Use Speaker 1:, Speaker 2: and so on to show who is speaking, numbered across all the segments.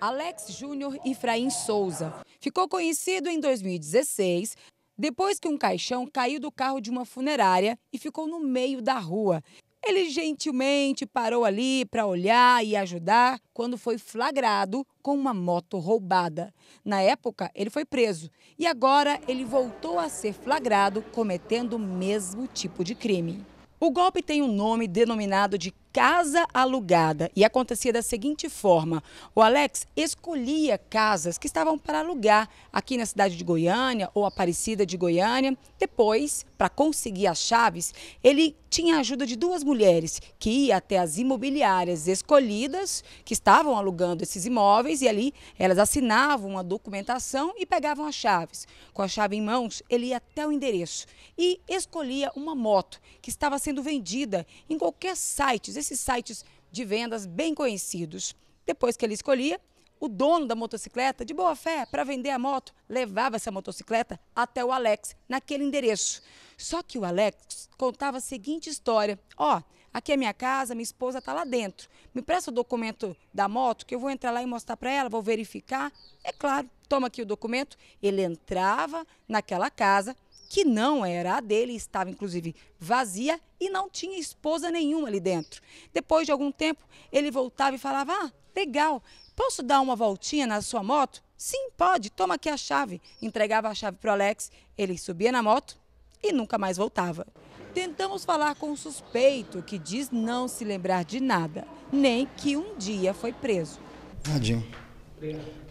Speaker 1: Alex Júnior e Fraim Souza. Ficou conhecido em 2016 depois que um caixão caiu do carro de uma funerária e ficou no meio da rua. Ele gentilmente parou ali para olhar e ajudar quando foi flagrado com uma moto roubada. Na época, ele foi preso e agora ele voltou a ser flagrado cometendo o mesmo tipo de crime. O golpe tem um nome denominado de casa alugada e acontecia da seguinte forma: o Alex escolhia casas que estavam para alugar aqui na cidade de Goiânia ou Aparecida de Goiânia. Depois, para conseguir as chaves, ele tinha a ajuda de duas mulheres que ia até as imobiliárias escolhidas que estavam alugando esses imóveis e ali elas assinavam a documentação e pegavam as chaves. Com a chave em mãos, ele ia até o endereço e escolhia uma moto que estava sendo vendida em qualquer site esses sites de vendas bem conhecidos. Depois que ele escolhia, o dono da motocicleta, de boa fé, para vender a moto, levava essa motocicleta até o Alex, naquele endereço. Só que o Alex contava a seguinte história: Ó, oh, aqui é minha casa, minha esposa está lá dentro. Me presta o documento da moto que eu vou entrar lá e mostrar para ela, vou verificar. É claro, toma aqui o documento. Ele entrava naquela casa, que não era a dele, estava inclusive vazia e não tinha esposa nenhuma ali dentro. Depois de algum tempo, ele voltava e falava: Ah, legal, posso dar uma voltinha na sua moto? Sim, pode, toma aqui a chave. Entregava a chave para o Alex, ele subia na moto e nunca mais voltava. Tentamos falar com o suspeito, que diz não se lembrar de nada, nem que um dia foi preso. Tadinho.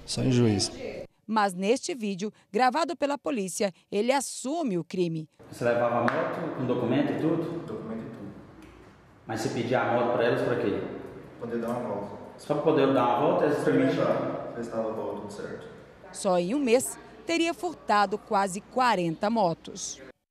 Speaker 1: Só em juízo mas neste vídeo, gravado pela polícia, ele assume o crime. Você levava a moto com um documento e tudo? Documento e tudo. Mas você pedia a moto para elas para quê? Poder dar uma volta. Só para poder dar uma volta? Eles permitiam? Prestava a volta, tudo certo. Só em um mês, teria furtado quase 40 motos.